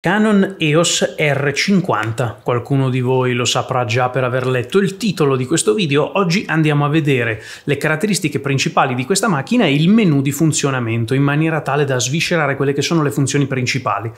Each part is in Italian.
Canon EOS R50, qualcuno di voi lo saprà già per aver letto il titolo di questo video, oggi andiamo a vedere le caratteristiche principali di questa macchina e il menu di funzionamento in maniera tale da sviscerare quelle che sono le funzioni principali.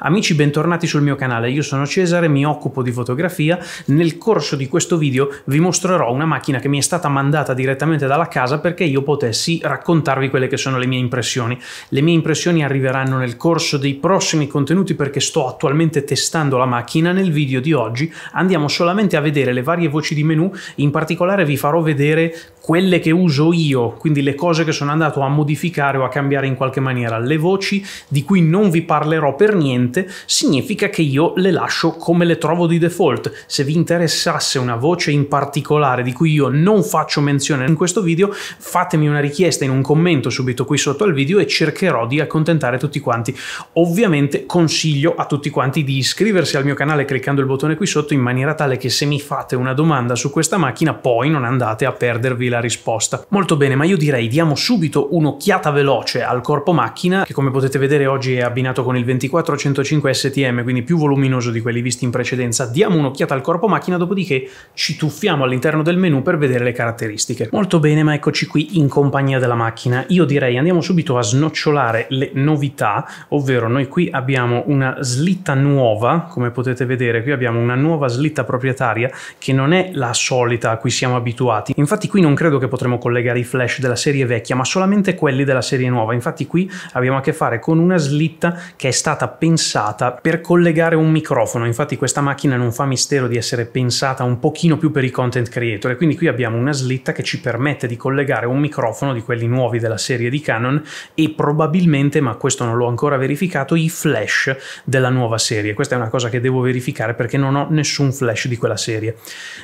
Amici bentornati sul mio canale, io sono Cesare, mi occupo di fotografia, nel corso di questo video vi mostrerò una macchina che mi è stata mandata direttamente dalla casa perché io potessi raccontarvi quelle che sono le mie impressioni. Le mie impressioni arriveranno nel corso dei prossimi contenuti perché sto attualmente testando la macchina, nel video di oggi andiamo solamente a vedere le varie voci di menu, in particolare vi farò vedere quelle che uso io, quindi le cose che sono andato a modificare o a cambiare in qualche maniera, le voci di cui non vi parlerò per niente, significa che io le lascio come le trovo di default. Se vi interessasse una voce in particolare di cui io non faccio menzione in questo video, fatemi una richiesta in un commento subito qui sotto al video e cercherò di accontentare tutti quanti. Ovviamente consiglio a tutti quanti di iscriversi al mio canale cliccando il bottone qui sotto in maniera tale che se mi fate una domanda su questa macchina poi non andate a perdervi la la risposta. Molto bene, ma io direi diamo subito un'occhiata veloce al corpo macchina, che come potete vedere oggi è abbinato con il 2405 STM, quindi più voluminoso di quelli visti in precedenza. Diamo un'occhiata al corpo macchina, dopodiché ci tuffiamo all'interno del menu per vedere le caratteristiche. Molto bene, ma eccoci qui in compagnia della macchina. Io direi andiamo subito a snocciolare le novità, ovvero noi qui abbiamo una slitta nuova, come potete vedere qui abbiamo una nuova slitta proprietaria che non è la solita a cui siamo abituati. Infatti qui non credo credo che potremo collegare i flash della serie vecchia, ma solamente quelli della serie nuova. Infatti qui abbiamo a che fare con una slitta che è stata pensata per collegare un microfono. Infatti questa macchina non fa mistero di essere pensata un pochino più per i content creator e quindi qui abbiamo una slitta che ci permette di collegare un microfono di quelli nuovi della serie di Canon e probabilmente, ma questo non l'ho ancora verificato, i flash della nuova serie. Questa è una cosa che devo verificare perché non ho nessun flash di quella serie.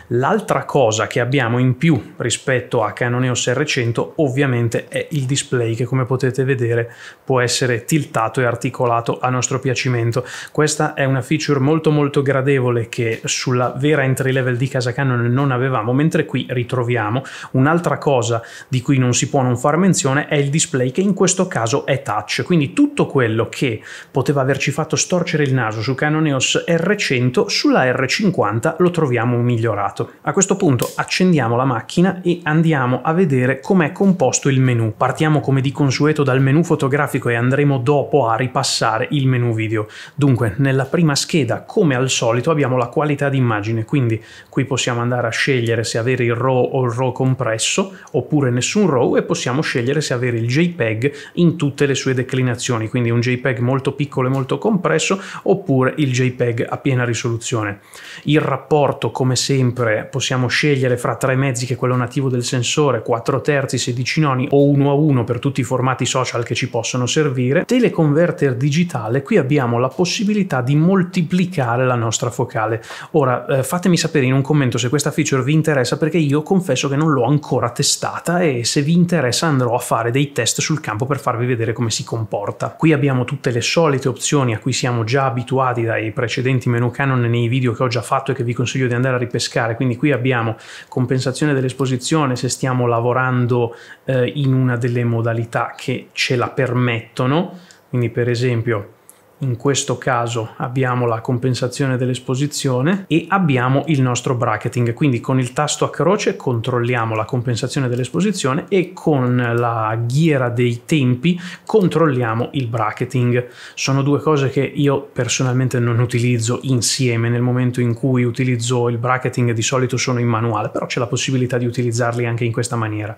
L'altra cosa che abbiamo in più rispetto rispetto a Canon EOS R100 ovviamente è il display che come potete vedere può essere tiltato e articolato a nostro piacimento. Questa è una feature molto molto gradevole che sulla vera entry level di casa Canon non avevamo, mentre qui ritroviamo. Un'altra cosa di cui non si può non far menzione è il display che in questo caso è touch, quindi tutto quello che poteva averci fatto storcere il naso su Canon EOS R100 sulla R50 lo troviamo migliorato. A questo punto accendiamo la macchina e andiamo andiamo a vedere com'è composto il menu. Partiamo come di consueto dal menu fotografico e andremo dopo a ripassare il menu video. Dunque, nella prima scheda, come al solito, abbiamo la qualità d'immagine, quindi qui possiamo andare a scegliere se avere il RAW o il RAW compresso, oppure nessun RAW, e possiamo scegliere se avere il JPEG in tutte le sue declinazioni, quindi un JPEG molto piccolo e molto compresso, oppure il JPEG a piena risoluzione. Il rapporto, come sempre, possiamo scegliere fra tre mezzi, che è quello nativo del del sensore 4 terzi 16 noni o 1 a 1 per tutti i formati social che ci possono servire, teleconverter digitale qui abbiamo la possibilità di moltiplicare la nostra focale. Ora eh, fatemi sapere in un commento se questa feature vi interessa perché io confesso che non l'ho ancora testata e se vi interessa andrò a fare dei test sul campo per farvi vedere come si comporta. Qui abbiamo tutte le solite opzioni a cui siamo già abituati dai precedenti menu Canon nei video che ho già fatto e che vi consiglio di andare a ripescare, quindi qui abbiamo compensazione dell'esposizione attenzione se stiamo lavorando eh, in una delle modalità che ce la permettono, quindi per esempio in questo caso abbiamo la compensazione dell'esposizione e abbiamo il nostro bracketing, quindi con il tasto a croce controlliamo la compensazione dell'esposizione e con la ghiera dei tempi controlliamo il bracketing. Sono due cose che io personalmente non utilizzo insieme nel momento in cui utilizzo il bracketing di solito sono in manuale, però c'è la possibilità di utilizzarli anche in questa maniera.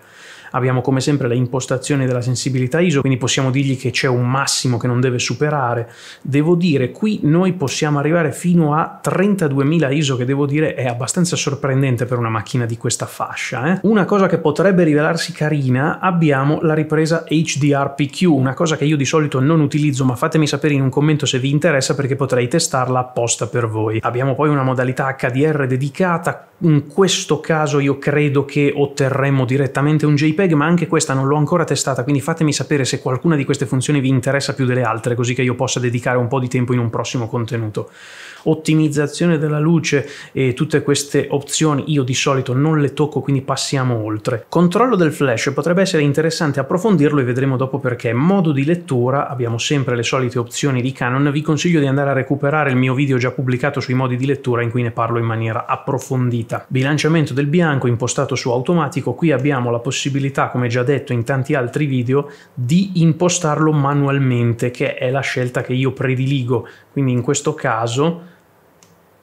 Abbiamo come sempre le impostazioni della sensibilità ISO, quindi possiamo dirgli che c'è un massimo che non deve superare. Devo dire, qui noi possiamo arrivare fino a 32.000 ISO, che devo dire è abbastanza sorprendente per una macchina di questa fascia. Eh? Una cosa che potrebbe rivelarsi carina, abbiamo la ripresa HDRPQ, una cosa che io di solito non utilizzo, ma fatemi sapere in un commento se vi interessa perché potrei testarla apposta per voi. Abbiamo poi una modalità HDR dedicata, in questo caso io credo che otterremo direttamente un JPEG JPEG, ma anche questa non l'ho ancora testata, quindi fatemi sapere se qualcuna di queste funzioni vi interessa più delle altre, così che io possa dedicare un po' di tempo in un prossimo contenuto. Ottimizzazione della luce e tutte queste opzioni io di solito non le tocco, quindi passiamo oltre. Controllo del flash potrebbe essere interessante approfondirlo e vedremo dopo perché. Modo di lettura, abbiamo sempre le solite opzioni di Canon, vi consiglio di andare a recuperare il mio video già pubblicato sui modi di lettura in cui ne parlo in maniera approfondita. Bilanciamento del bianco impostato su automatico, qui abbiamo la possibilità possibilità, come già detto in tanti altri video, di impostarlo manualmente, che è la scelta che io prediligo. Quindi in questo caso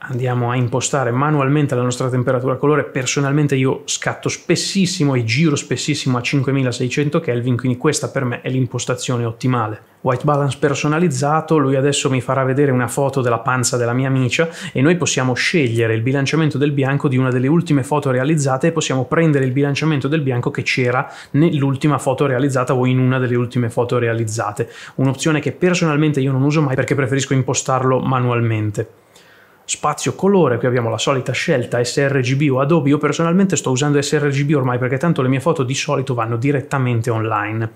andiamo a impostare manualmente la nostra temperatura colore. Personalmente io scatto spessissimo e giro spessissimo a 5600 Kelvin, quindi questa per me è l'impostazione ottimale. White balance personalizzato, lui adesso mi farà vedere una foto della panza della mia amicia e noi possiamo scegliere il bilanciamento del bianco di una delle ultime foto realizzate e possiamo prendere il bilanciamento del bianco che c'era nell'ultima foto realizzata o in una delle ultime foto realizzate. Un'opzione che personalmente io non uso mai perché preferisco impostarlo manualmente spazio colore, qui abbiamo la solita scelta sRGB o Adobe, io personalmente sto usando sRGB ormai perché tanto le mie foto di solito vanno direttamente online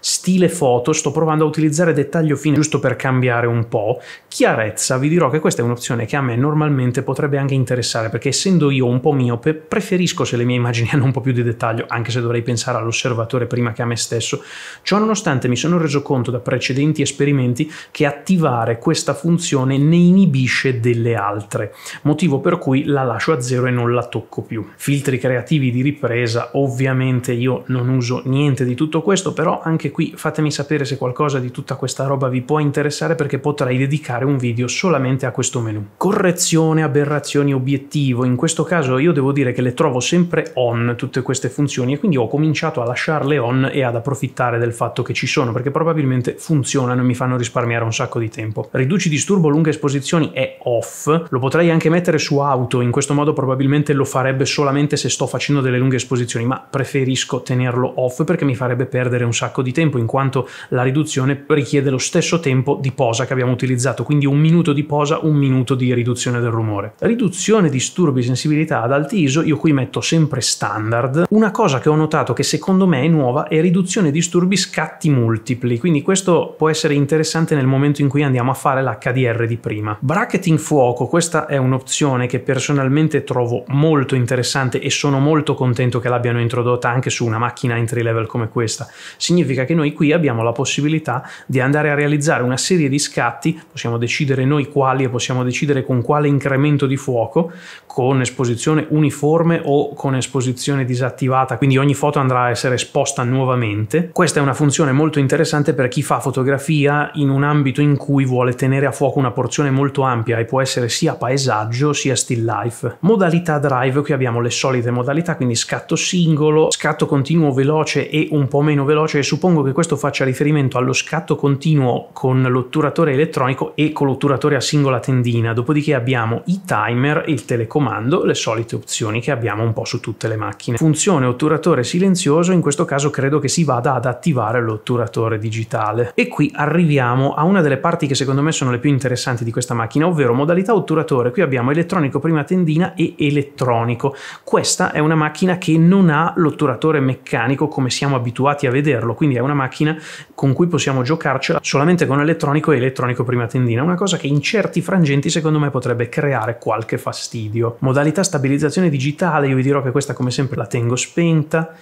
stile foto, sto provando a utilizzare dettaglio fine giusto per cambiare un po'. Chiarezza, vi dirò che questa è un'opzione che a me normalmente potrebbe anche interessare, perché essendo io un po' miope, preferisco se le mie immagini hanno un po' più di dettaglio, anche se dovrei pensare all'osservatore prima che a me stesso. Ciò nonostante mi sono reso conto da precedenti esperimenti che attivare questa funzione ne inibisce delle altre, motivo per cui la lascio a zero e non la tocco più. Filtri creativi di ripresa, ovviamente io non uso niente di tutto questo, però anche anche qui fatemi sapere se qualcosa di tutta questa roba vi può interessare perché potrei dedicare un video solamente a questo menu. Correzione, aberrazioni, obiettivo. In questo caso io devo dire che le trovo sempre on tutte queste funzioni e quindi ho cominciato a lasciarle on e ad approfittare del fatto che ci sono perché probabilmente funzionano e mi fanno risparmiare un sacco di tempo. Riduci disturbo lunghe esposizioni è off, lo potrei anche mettere su auto, in questo modo probabilmente lo farebbe solamente se sto facendo delle lunghe esposizioni, ma preferisco tenerlo off perché mi farebbe perdere un sacco di tempo in quanto la riduzione richiede lo stesso tempo di posa che abbiamo utilizzato, quindi un minuto di posa, un minuto di riduzione del rumore. Riduzione disturbi sensibilità ad alti ISO, io qui metto sempre standard. Una cosa che ho notato che secondo me è nuova è riduzione disturbi scatti multipli, quindi questo può essere interessante nel momento in cui andiamo a fare l'HDR di prima. Bracketing fuoco, questa è un'opzione che personalmente trovo molto interessante e sono molto contento che l'abbiano introdotta anche su una macchina entry level come questa. Significa che noi qui abbiamo la possibilità di andare a realizzare una serie di scatti, possiamo decidere noi quali e possiamo decidere con quale incremento di fuoco, con esposizione uniforme o con esposizione disattivata, quindi ogni foto andrà a essere esposta nuovamente. Questa è una funzione molto interessante per chi fa fotografia in un ambito in cui vuole tenere a fuoco una porzione molto ampia e può essere sia paesaggio sia still life. Modalità drive, qui abbiamo le solite modalità, quindi scatto singolo, scatto continuo veloce e un po' meno veloce e suppongo suppongo che questo faccia riferimento allo scatto continuo con l'otturatore elettronico e con l'otturatore a singola tendina, dopodiché abbiamo i timer e il telecomando, le solite opzioni che abbiamo un po' su tutte le macchine. Funzione otturatore silenzioso, in questo caso credo che si vada ad attivare l'otturatore digitale. E qui arriviamo a una delle parti che secondo me sono le più interessanti di questa macchina, ovvero modalità otturatore. Qui abbiamo elettronico prima tendina e elettronico. Questa è una macchina che non ha l'otturatore meccanico come siamo abituati a vederlo, quindi è una macchina con cui possiamo giocarcela solamente con elettronico e elettronico prima tendina, una cosa che in certi frangenti secondo me potrebbe creare qualche fastidio. Modalità stabilizzazione digitale, io vi dirò che questa come sempre la tengo spenta,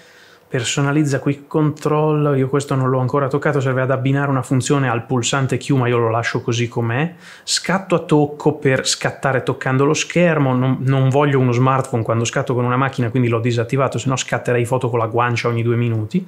personalizza quick control, io questo non l'ho ancora toccato, serve ad abbinare una funzione al pulsante Q ma io lo lascio così com'è, scatto a tocco per scattare toccando lo schermo, non, non voglio uno smartphone quando scatto con una macchina quindi l'ho disattivato, se no scatterei foto con la guancia ogni due minuti,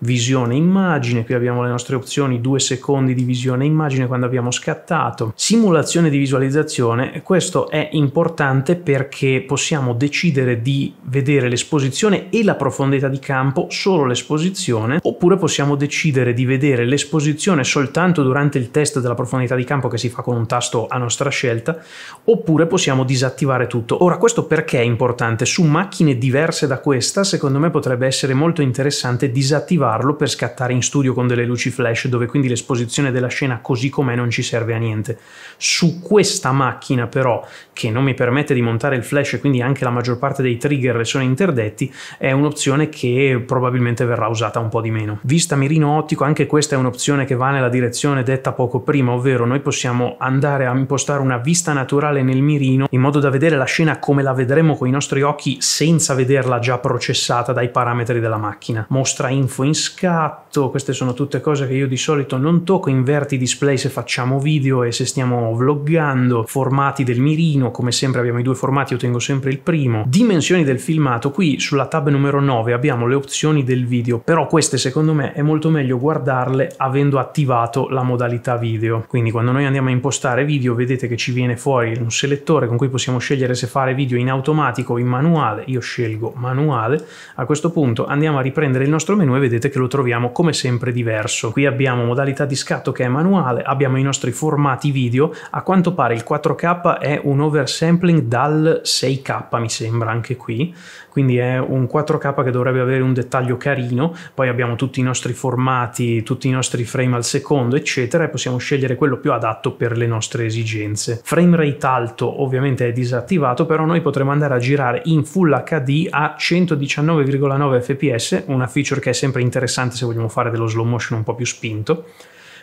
visione immagine, qui abbiamo le nostre opzioni, due secondi di visione immagine quando abbiamo scattato, simulazione di visualizzazione, questo è importante perché possiamo decidere di vedere l'esposizione e la profondità di campo, solo l'esposizione, oppure possiamo decidere di vedere l'esposizione soltanto durante il test della profondità di campo che si fa con un tasto a nostra scelta, oppure possiamo disattivare tutto. Ora questo perché è importante? Su macchine diverse da questa secondo me potrebbe essere molto interessante disattivare ricavarlo per scattare in studio con delle luci flash, dove quindi l'esposizione della scena così com'è non ci serve a niente. Su questa macchina però, che non mi permette di montare il flash e quindi anche la maggior parte dei trigger le sono interdetti, è un'opzione che probabilmente verrà usata un po' di meno. Vista mirino ottico, anche questa è un'opzione che va nella direzione detta poco prima, ovvero noi possiamo andare a impostare una vista naturale nel mirino in modo da vedere la scena come la vedremo con i nostri occhi senza vederla già processata dai parametri della macchina. Mostra info in scatto, queste sono tutte cose che io di solito non tocco, inverti display se facciamo video e se stiamo vloggando, formati del mirino, come sempre abbiamo i due formati, io tengo sempre il primo, dimensioni del filmato, qui sulla tab numero 9 abbiamo le opzioni del video, però queste secondo me è molto meglio guardarle avendo attivato la modalità video, quindi quando noi andiamo a impostare video vedete che ci viene fuori un selettore con cui possiamo scegliere se fare video in automatico o in manuale, io scelgo manuale, a questo punto andiamo a riprendere il nostro menu e vedete che lo troviamo come sempre diverso. Qui abbiamo modalità di scatto che è manuale, abbiamo i nostri formati video, a quanto pare il 4K è un oversampling dal 6K mi sembra anche qui, quindi è un 4K che dovrebbe avere un dettaglio carino, poi abbiamo tutti i nostri formati, tutti i nostri frame al secondo eccetera e possiamo scegliere quello più adatto per le nostre esigenze. Frame rate alto ovviamente è disattivato, però noi potremo andare a girare in Full HD a 119,9 fps, una feature che è sempre interessante interessante se vogliamo fare dello slow motion un po' più spinto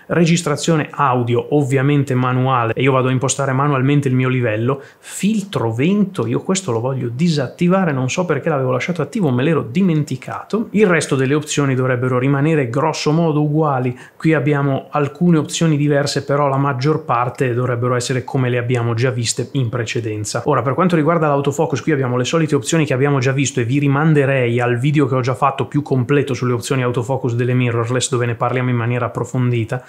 registrazione audio ovviamente manuale e io vado a impostare manualmente il mio livello, filtro vento, io questo lo voglio disattivare, non so perché l'avevo lasciato attivo, me l'ero dimenticato, il resto delle opzioni dovrebbero rimanere grosso modo uguali, qui abbiamo alcune opzioni diverse però la maggior parte dovrebbero essere come le abbiamo già viste in precedenza. Ora per quanto riguarda l'autofocus qui abbiamo le solite opzioni che abbiamo già visto e vi rimanderei al video che ho già fatto più completo sulle opzioni autofocus delle mirrorless dove ne parliamo in maniera approfondita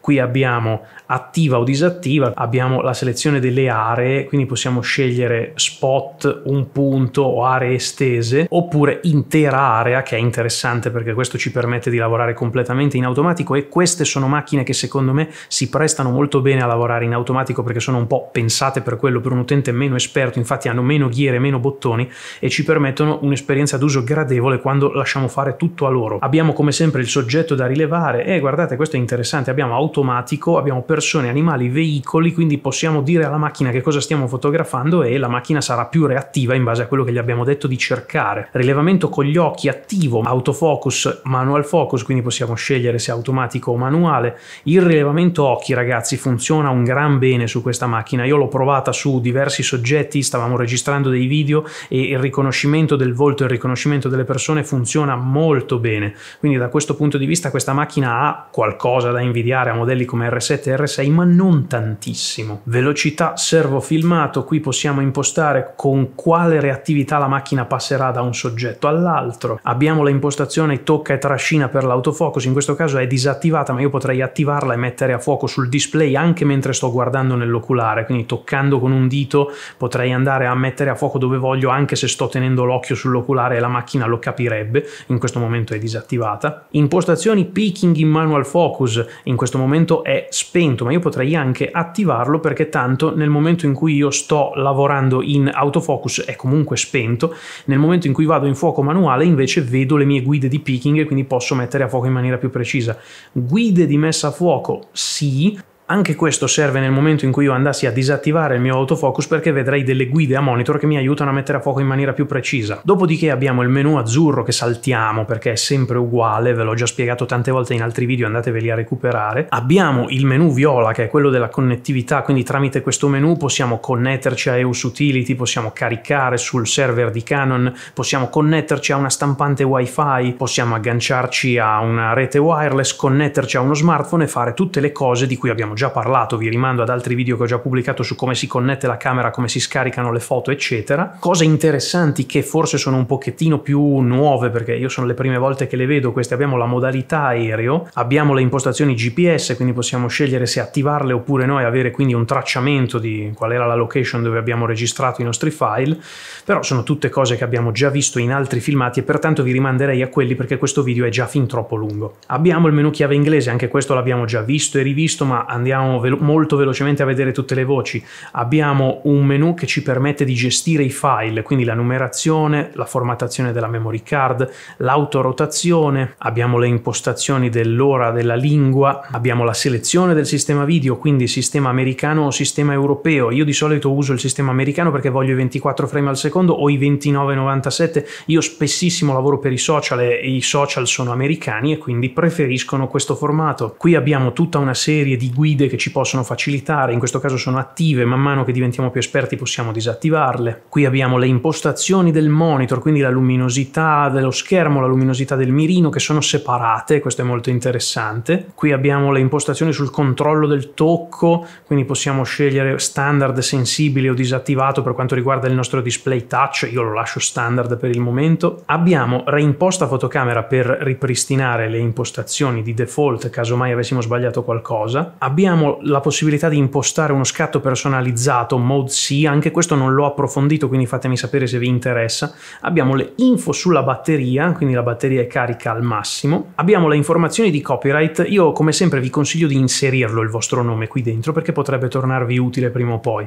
Qui abbiamo attiva o disattiva, abbiamo la selezione delle aree, quindi possiamo scegliere spot, un punto o aree estese, oppure intera area che è interessante perché questo ci permette di lavorare completamente in automatico e queste sono macchine che secondo me si prestano molto bene a lavorare in automatico perché sono un po' pensate per quello, per un utente meno esperto, infatti hanno meno ghiere, meno bottoni e ci permettono un'esperienza d'uso gradevole quando lasciamo fare tutto a loro. Abbiamo come sempre il soggetto da rilevare e eh, guardate questo è interessante, abbiamo automatico, abbiamo persone, animali, veicoli, quindi possiamo dire alla macchina che cosa stiamo fotografando e la macchina sarà più reattiva in base a quello che gli abbiamo detto di cercare. Rilevamento con gli occhi attivo, autofocus, manual focus, quindi possiamo scegliere se automatico o manuale. Il rilevamento occhi, ragazzi, funziona un gran bene su questa macchina. Io l'ho provata su diversi soggetti, stavamo registrando dei video e il riconoscimento del volto e il riconoscimento delle persone funziona molto bene. Quindi da questo punto di vista questa macchina ha qualcosa da invidiare invidiare a modelli come R7 e R6, ma non tantissimo. Velocità servofilmato, qui possiamo impostare con quale reattività la macchina passerà da un soggetto all'altro. Abbiamo la impostazione tocca e trascina per l'autofocus, in questo caso è disattivata, ma io potrei attivarla e mettere a fuoco sul display anche mentre sto guardando nell'oculare, quindi toccando con un dito potrei andare a mettere a fuoco dove voglio anche se sto tenendo l'occhio sull'oculare e la macchina lo capirebbe, in questo momento è disattivata. Impostazioni peaking in manual focus, in in questo momento è spento, ma io potrei anche attivarlo perché tanto nel momento in cui io sto lavorando in autofocus è comunque spento, nel momento in cui vado in fuoco manuale invece vedo le mie guide di picking e quindi posso mettere a fuoco in maniera più precisa. Guide di messa a fuoco sì, anche questo serve nel momento in cui io andassi a disattivare il mio autofocus perché vedrei delle guide a monitor che mi aiutano a mettere a fuoco in maniera più precisa. Dopodiché abbiamo il menu azzurro che saltiamo perché è sempre uguale, ve l'ho già spiegato tante volte in altri video, andateveli a recuperare. Abbiamo il menu viola che è quello della connettività, quindi tramite questo menu possiamo connetterci a EOS Utility, possiamo caricare sul server di Canon, possiamo connetterci a una stampante wifi, possiamo agganciarci a una rete wireless, connetterci a uno smartphone e fare tutte le cose di cui abbiamo abbiamo già parlato, vi rimando ad altri video che ho già pubblicato su come si connette la camera, come si scaricano le foto, eccetera. Cose interessanti che forse sono un pochettino più nuove, perché io sono le prime volte che le vedo queste, abbiamo la modalità aereo, abbiamo le impostazioni GPS, quindi possiamo scegliere se attivarle oppure no e avere quindi un tracciamento di qual era la location dove abbiamo registrato i nostri file, però sono tutte cose che abbiamo già visto in altri filmati e pertanto vi rimanderei a quelli perché questo video è già fin troppo lungo. Abbiamo il menu chiave inglese, anche questo l'abbiamo già visto e rivisto, ma andiamo andiamo velo- molto velocemente a vedere tutte le voci, abbiamo un menu che ci permette di gestire i file, quindi la numerazione, la formattazione della memory card, l'autorotazione, abbiamo le impostazioni dell'ora, della lingua, abbiamo la selezione del sistema video, quindi sistema americano o sistema europeo. Io di solito uso il sistema americano perché voglio i 24 frame al secondo o i 29,97. Io spessissimo lavoro per i social e i social sono americani e quindi preferiscono questo formato. Qui abbiamo tutta una serie di guide guide che ci possono facilitare, in questo caso sono attive, man mano che diventiamo più esperti possiamo disattivarle. Qui abbiamo le impostazioni del monitor, quindi la luminosità dello schermo, la luminosità del mirino che sono separate, questo è molto interessante. Qui abbiamo le impostazioni sul controllo del tocco, quindi possiamo scegliere standard sensibile o disattivato per quanto riguarda il nostro display touch, io lo lascio standard per il momento. Abbiamo reimposta fotocamera per ripristinare le impostazioni di default caso mai avessimo sbagliato qualcosa. Abbiamo abbiamo la possibilità di impostare uno scatto personalizzato, mode C, anche questo non l'ho approfondito, quindi fatemi sapere se vi interessa. Abbiamo le info sulla batteria, quindi la batteria è carica al massimo. Abbiamo le informazioni di copyright, io come sempre vi consiglio di inserirlo il vostro nome qui dentro perché potrebbe tornarvi utile prima o poi.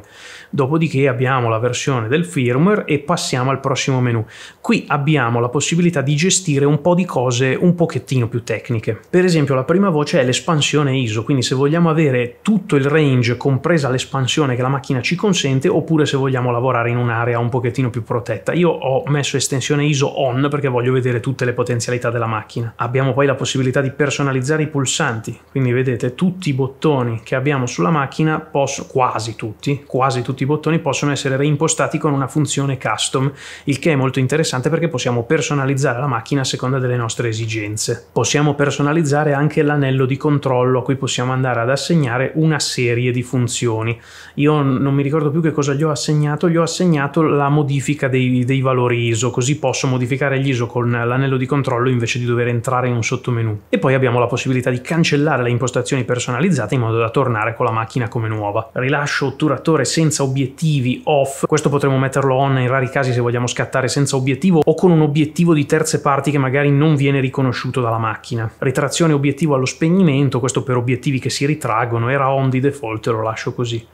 Dopodiché abbiamo la versione del firmware e passiamo al prossimo menu. Qui abbiamo la possibilità di gestire un po' di cose un pochettino più tecniche. Per esempio la prima voce è l'espansione ISO, quindi se vogliamo avere avere tutto il range, compresa l'espansione che la macchina ci consente, oppure se vogliamo lavorare in un'area un pochettino più protetta. Io ho messo estensione ISO on perché voglio vedere tutte le potenzialità della macchina. Abbiamo poi la possibilità di personalizzare i pulsanti, quindi vedete tutti i bottoni che abbiamo sulla macchina, posso, quasi tutti, quasi tutti i bottoni possono essere reimpostati con una funzione custom, il che è molto interessante perché possiamo personalizzare la macchina a seconda delle nostre esigenze. Possiamo personalizzare anche l'anello di controllo a cui possiamo andare ad assegnare assegnare una serie di funzioni. Io non mi ricordo più che cosa gli ho assegnato, gli ho assegnato la modifica dei, dei valori ISO, così posso modificare gli ISO con l'anello di controllo invece di dover entrare in un sottomenu. E poi abbiamo la possibilità di cancellare le impostazioni personalizzate in modo da tornare con la macchina come nuova. Rilascio otturatore senza obiettivi off, questo potremmo metterlo on in rari casi se vogliamo scattare senza obiettivo o con un obiettivo di terze parti che magari non viene riconosciuto dalla macchina. Ritrazione obiettivo allo spegnimento, questo per obiettivi che si ritraggono Dragon era on di default e lo lascio così.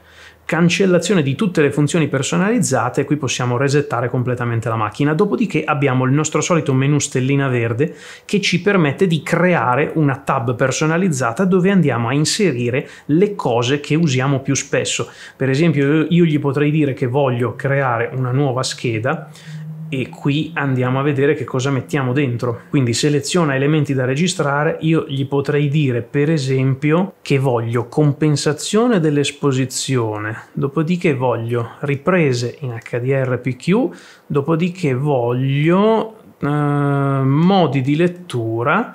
Cancellazione di tutte le funzioni personalizzate, qui possiamo resettare completamente la macchina. Dopodiché abbiamo il nostro solito menu stellina verde che ci permette di creare una tab personalizzata dove andiamo a inserire le cose che usiamo più spesso. Per esempio io gli potrei dire che voglio creare una nuova scheda e qui andiamo a vedere che cosa mettiamo dentro. Quindi seleziona elementi da registrare, io gli potrei dire per esempio che voglio compensazione dell'esposizione, dopodiché voglio riprese in HDR PQ, dopodiché voglio eh, modi di lettura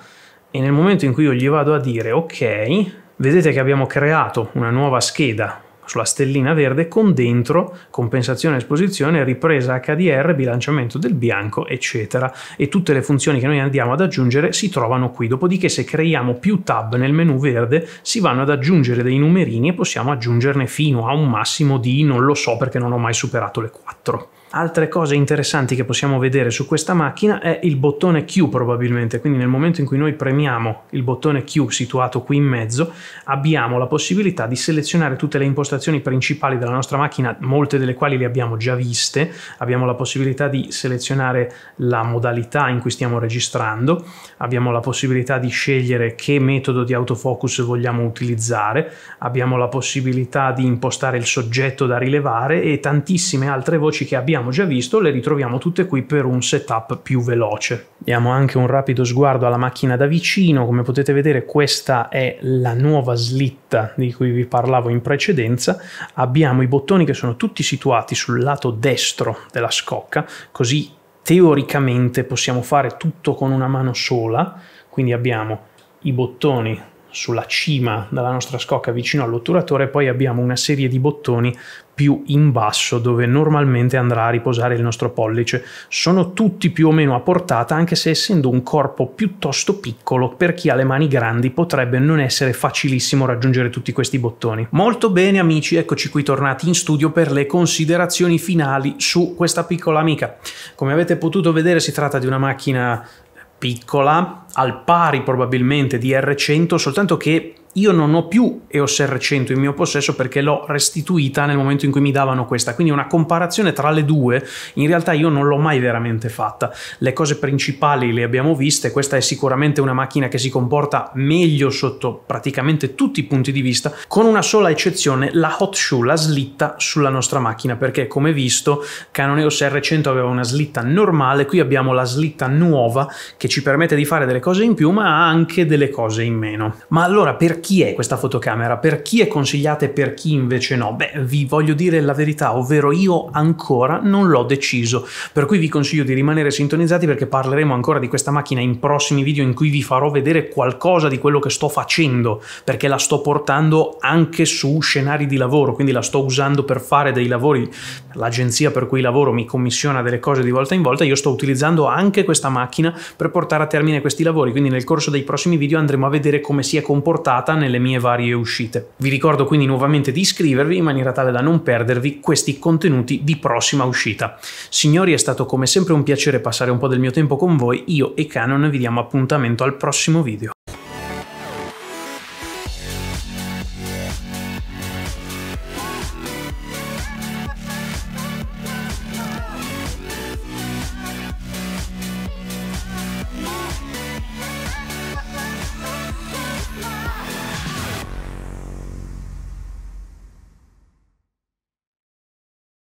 e nel momento in cui io gli vado a dire ok, vedete che abbiamo creato una nuova scheda sulla stellina verde con dentro compensazione esposizione, ripresa HDR, bilanciamento del bianco, eccetera. E tutte le funzioni che noi andiamo ad aggiungere si trovano qui. Dopodiché se creiamo più tab nel menu verde si vanno ad aggiungere dei numerini e possiamo aggiungerne fino a un massimo di non lo so perché non ho mai superato le 4. Altre cose interessanti che possiamo vedere su questa macchina è il bottone Q probabilmente, quindi nel momento in cui noi premiamo il bottone Q situato qui in mezzo abbiamo la possibilità di selezionare tutte le impostazioni principali della nostra macchina, molte delle quali le abbiamo già viste, abbiamo la possibilità di selezionare la modalità in cui stiamo registrando, abbiamo la possibilità di scegliere che metodo di autofocus vogliamo utilizzare, abbiamo la possibilità di impostare il soggetto da rilevare e tantissime altre voci che abbiamo abbiamo già visto le ritroviamo tutte qui per un setup più veloce. Diamo anche un rapido sguardo alla macchina da vicino, come potete vedere questa è la nuova slitta di cui vi parlavo in precedenza, abbiamo i bottoni che sono tutti situati sul lato destro della scocca, così teoricamente possiamo fare tutto con una mano sola, quindi abbiamo i bottoni sulla cima della nostra scocca vicino all'otturatore, poi abbiamo una serie di bottoni più in basso dove normalmente andrà a riposare il nostro pollice. Sono tutti più o meno a portata anche se essendo un corpo piuttosto piccolo per chi ha le mani grandi potrebbe non essere facilissimo raggiungere tutti questi bottoni. Molto bene amici, eccoci qui tornati in studio per le considerazioni finali su questa piccola amica. Come avete potuto vedere si tratta di una macchina piccola, al pari probabilmente di R100, soltanto che io non ho più EOS r 100 in mio possesso perché l'ho restituita nel momento in cui mi davano questa. Quindi una comparazione tra le due in realtà io non l'ho mai veramente fatta. Le cose principali le abbiamo viste, questa è sicuramente una macchina che si comporta meglio sotto praticamente tutti i punti di vista, con una sola eccezione, la hot shoe, la slitta sulla nostra macchina, perché come visto Canon EOS R100 aveva una slitta normale, qui abbiamo la slitta nuova che ci permette di fare delle cose in più ma anche delle cose in meno. Ma allora perché chi è questa fotocamera, per chi è consigliata e per chi invece no? Beh, vi voglio dire la verità, ovvero io ancora non l'ho deciso, per cui vi consiglio di rimanere sintonizzati perché parleremo ancora di questa macchina in prossimi video in cui vi farò vedere qualcosa di quello che sto facendo, perché la sto portando anche su scenari di lavoro, quindi la sto usando per fare dei lavori, l'agenzia per cui lavoro mi commissiona delle cose di volta in volta, io sto utilizzando anche questa macchina per portare a termine questi lavori, quindi nel corso dei prossimi video andremo a vedere come si è comportata puntata nelle mie varie uscite. Vi ricordo quindi nuovamente di iscrivervi in maniera tale da non perdervi questi contenuti di prossima uscita. Signori, è stato come sempre un piacere passare un po' del mio tempo con voi, io e Canon vi diamo appuntamento al prossimo video.